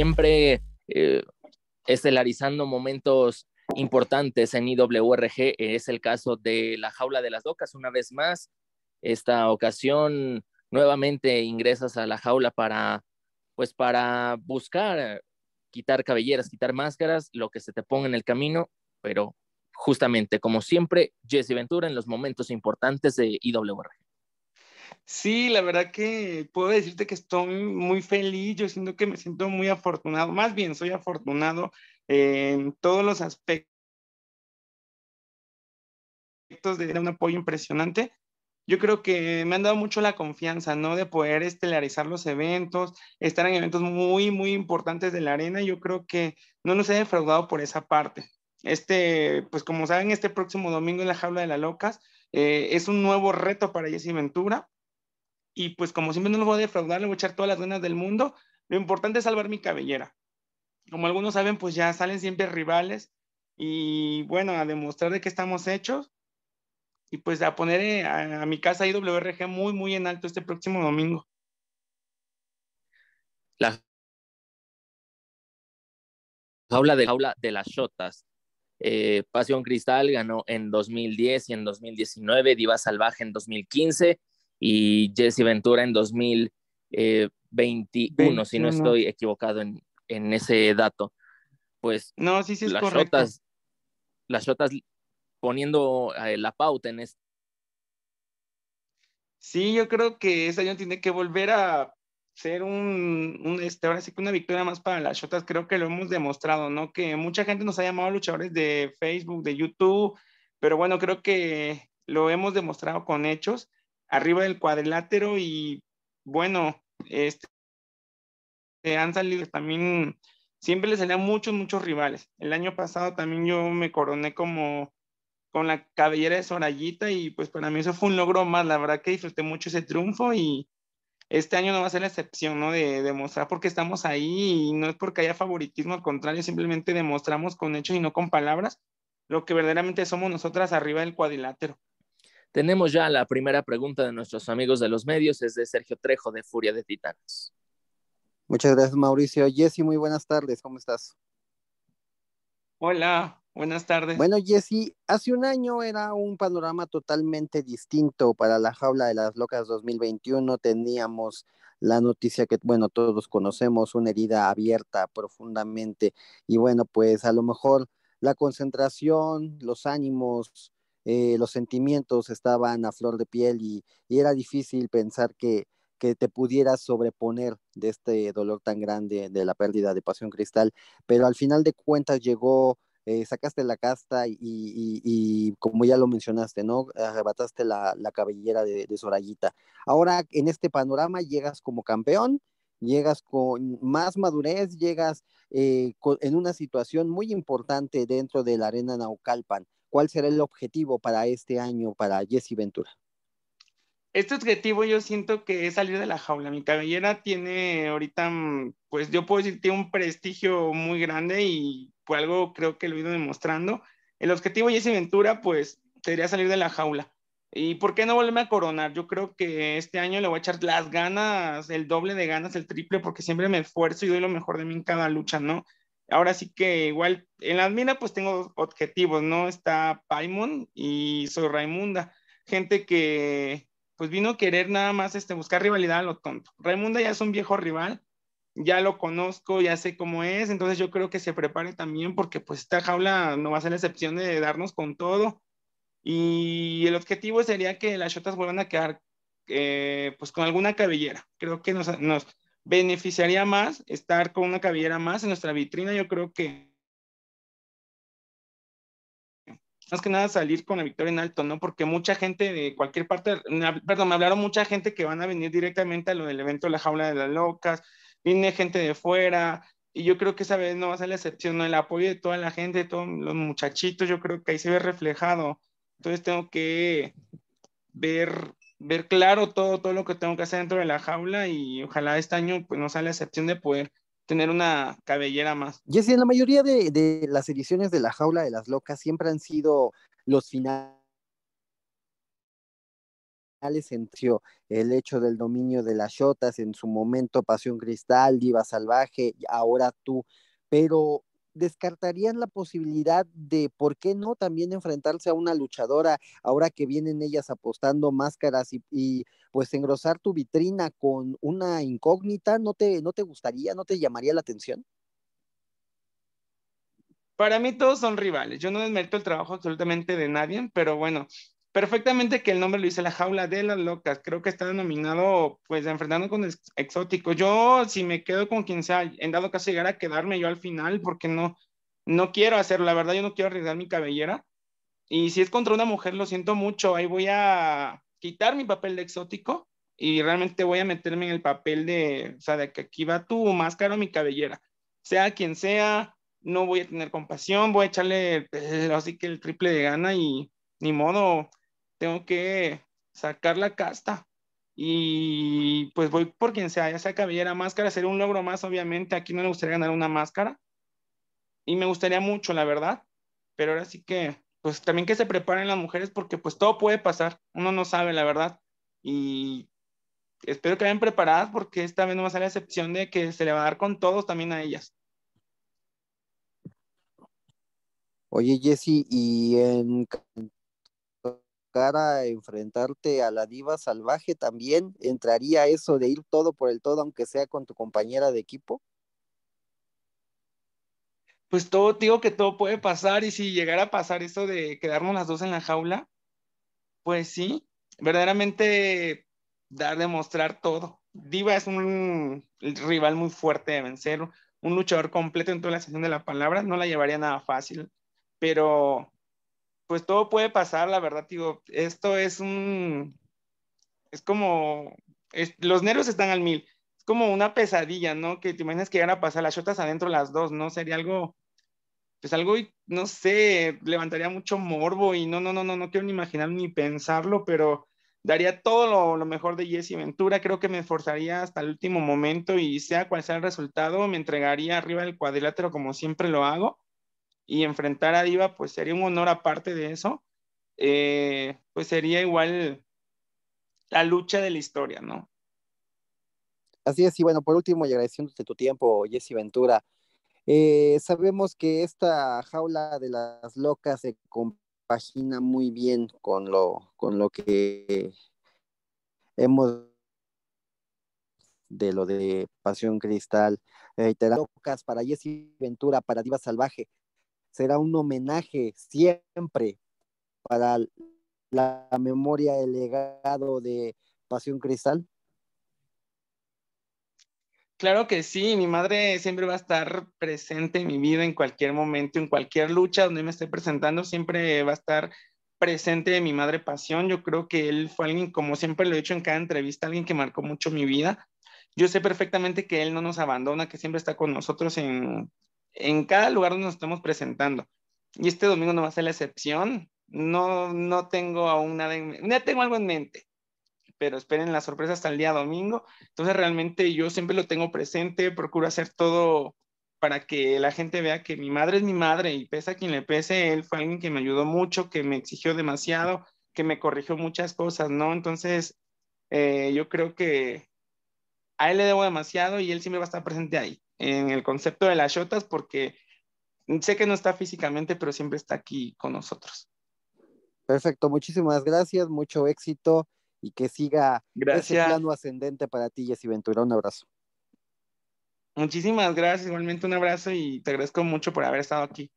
siempre eh, estelarizando momentos importantes en IWRG. Eh, es el caso de La Jaula de las docas. una vez más. Esta ocasión nuevamente ingresas a la jaula para, pues para buscar quitar cabelleras, quitar máscaras, lo que se te ponga en el camino, pero justamente como siempre, Jesse Ventura en los momentos importantes de IWRG. Sí, la verdad que puedo decirte que estoy muy feliz, yo siento que me siento muy afortunado, más bien soy afortunado en todos los aspectos de un apoyo impresionante. Yo creo que me han dado mucho la confianza, ¿no? De poder estelarizar los eventos, estar en eventos muy, muy importantes de la arena. Yo creo que no nos he defraudado por esa parte. Este, pues como saben, este próximo domingo en la Jaula de las Locas eh, es un nuevo reto para Jessy Ventura y pues como siempre no lo voy a defraudar, le voy a echar todas las ganas del mundo. Lo importante es salvar mi cabellera. Como algunos saben, pues ya salen siempre rivales y bueno, a demostrar de qué estamos hechos y pues a poner eh, a, mi casa IWRG muy, muy en alto este próximo domingo. La jaula de, jaula de las Shotas. Eh, Pasión Cristal ganó en 2010 y en 2019, Diva Salvaje en 2015 y Jesse Ventura en 2021, si no estoy equivocado en, ese dato. Pues no, sí, sí las correcto. las shotas poniendo eh, la pauta en esto. Sí, yo creo que ese año tiene que volver a ser un, este, ahora sí que una victoria más para las shotas, creo que lo hemos demostrado, ¿no? Que mucha gente nos ha llamado luchadores de Facebook, de YouTube, pero bueno, creo que lo hemos demostrado con hechos arriba del cuadrilátero y bueno, este, han salido también, siempre le salían muchos, muchos rivales. El año pasado también yo me coroné como con la cabellera de Sorayita y pues para mí eso fue un logro más, la verdad que disfruté mucho ese triunfo y este año no va a ser la excepción, ¿no? De demostrar porque estamos ahí y no es porque haya favoritismo, al contrario, simplemente demostramos con hechos y no con palabras lo que verdaderamente somos nosotras arriba del cuadrilátero. Tenemos ya la primera pregunta de nuestros amigos de los medios, es de Sergio Trejo de Furia de Titanes. Muchas gracias, Mauricio. Jesse, muy buenas tardes, ¿cómo estás? Hola, buenas tardes. Bueno, Jesse, hace un año era un panorama totalmente distinto para la jaula de las locas 2021. Teníamos la noticia que, bueno, todos conocemos, una herida abierta profundamente. Y bueno, pues a lo mejor la concentración, los ánimos, eh, los sentimientos estaban a flor de piel y, era difícil pensar que, te pudieras sobreponer de este dolor tan grande de la pérdida de Pasión Cristal, pero al final de cuentas llegó, eh, sacaste la casta y, como ya lo mencionaste, ¿no? Arrebataste la, cabellera de, Sorayita. Ahora en este panorama llegas como campeón, llegas con más madurez, llegas eh, en una situación muy importante dentro de la arena Naucalpan. ¿Cuál será el objetivo para este año para Jesse Ventura? Este objetivo yo siento que es salir de la jaula. Mi cabellera tiene ahorita, mm, pues yo puedo decir, tiene un prestigio muy grande y por algo creo que lo he ido demostrando. El objetivo de Jesse Ventura, pues, sería salir de la jaula. ¿Y por qué no volverme a coronar? Yo creo que este año le voy a echar las ganas, el doble de ganas, el triple, porque siempre me esfuerzo y doy lo mejor de mí en cada lucha, ¿no? Ahora sí que igual en la mina pues tengo objetivos, ¿no? Está Paimon y soy Raimunda, gente que pues vino a querer nada más este, buscar rivalidad a lo tonto. Raimunda ya es un viejo rival, ya lo conozco, ya sé cómo es, entonces yo creo que se prepare también porque pues esta jaula no va a ser la excepción de darnos con todo. Y el objetivo sería que las shotas vuelvan a quedar eh, pues con alguna cabellera. Creo que nos, nos, beneficiaría más estar con una cabellera más en nuestra vitrina. Yo creo que más que nada salir con la victoria en alto, ¿no? Porque mucha gente de cualquier parte, perdón, me hablaron mucha gente que van a venir directamente a lo del evento La Jaula de las Locas, viene gente de fuera, y yo creo que esa vez no va a ser la excepción, El apoyo de toda la gente, de todos los muchachitos, yo creo que ahí se ve reflejado. Entonces tengo que ver ver claro todo, todo lo que tengo que hacer dentro de la jaula y ojalá este año pues no sea la excepción de poder tener una cabellera más. Y en la mayoría de, las ediciones de la jaula de las locas siempre han sido los finales el hecho del dominio de las yotas en su momento Pasión Cristal, Diva Salvaje, ahora tú, pero descartarían la posibilidad de, ¿por qué no también enfrentarse a una luchadora ahora que vienen ellas apostando máscaras y, pues engrosar tu vitrina con una incógnita? ¿No te, ¿No te gustaría, no te llamaría la atención? Para mí todos son rivales. Yo no desmerito el trabajo absolutamente de nadie, pero bueno, perfectamente que el nombre lo dice La Jaula de las Locas. Creo que está denominado, pues, enfrentando con el exótico, Yo, si me quedo con quien sea, en dado caso llegar a quedarme yo al final, porque no, no quiero hacerlo. La verdad, yo no quiero arriesgar mi cabellera. Y si es contra una mujer, lo siento mucho. Ahí voy a quitar mi papel de exótico y realmente voy a meterme en el papel de, o sea, de que aquí va tu máscara o mi cabellera. Sea quien sea, no voy a tener compasión, voy a echarle eh, así que el triple de gana y ni modo, tengo que sacar la casta y pues voy por quien sea, ya sea cabellera, máscara, sería un logro más, obviamente, aquí no le gustaría ganar una máscara y me gustaría mucho, la verdad, pero ahora sí que, pues también que se preparen las mujeres porque pues todo puede pasar, uno no sabe, la verdad, y espero que vayan preparadas porque esta vez no va a ser la excepción de que se le va a dar con todos también a ellas. Oye, Jesse, y en cara enfrentarte a la diva salvaje, también entraría eso de ir todo por el todo, aunque sea con tu compañera de equipo? Pues todo, digo que todo puede pasar y si llegara a pasar eso de quedarnos las dos en la jaula, pues sí, verdaderamente dar, mostrar todo. Diva es un rival muy fuerte de vencer, un luchador completo en toda la sesión de la palabra, no la llevaría nada fácil, pero pues todo puede pasar, la verdad, digo, esto es un, es como, los nervios están al mil, es como una pesadilla, ¿no? Que te imaginas que iban a pasar las chotas adentro las dos, ¿no? Sería algo, pues algo, no sé, levantaría mucho morbo y no, no, no, no, no quiero ni imaginar ni pensarlo, pero daría todo lo, lo mejor de Jesse Ventura, creo que me esforzaría hasta el último momento y sea cual sea el resultado, me entregaría arriba del cuadrilátero como siempre lo hago y enfrentar a Diva, pues sería un honor aparte de eso. Eh, pues sería igual la lucha de la historia, ¿no? Así es, y bueno, por último, y agradeciéndote tu tiempo, Jesse Ventura, eh, sabemos que esta jaula de las locas se compagina muy bien con lo, con lo que hemos de lo de Pasión Cristal, eh, locas para Jesse Ventura, para Diva Salvaje será un homenaje siempre para la memoria, el legado de Pasión Cristal? Claro que sí, mi madre siempre va a estar presente en mi vida en cualquier momento, en cualquier lucha donde me esté presentando, siempre va a estar presente mi madre Pasión. Yo creo que él fue alguien, como siempre lo he dicho en cada entrevista, alguien que marcó mucho mi vida. Yo sé perfectamente que él no nos abandona, que siempre está con nosotros en en cada lugar donde nos estamos presentando. Y este domingo no va a ser la excepción. No, no tengo aún nada en Ya tengo algo en mente, pero esperen la sorpresa hasta el día domingo. Entonces realmente yo siempre lo tengo presente, procuro hacer todo para que la gente vea que mi madre es mi madre y pese a quien le pese, él fue alguien que me ayudó mucho, que me exigió demasiado, que me corrigió muchas cosas, ¿no? Entonces, eh, yo creo que a él le debo demasiado y él siempre va a estar presente ahí en el concepto de las yotas porque sé que no está físicamente, pero siempre está aquí con nosotros. Perfecto, muchísimas gracias, mucho éxito y que siga gracias. ese plano ascendente para ti, Jessy Ventura. Un abrazo. Muchísimas gracias, igualmente un abrazo y te agradezco mucho por haber estado aquí.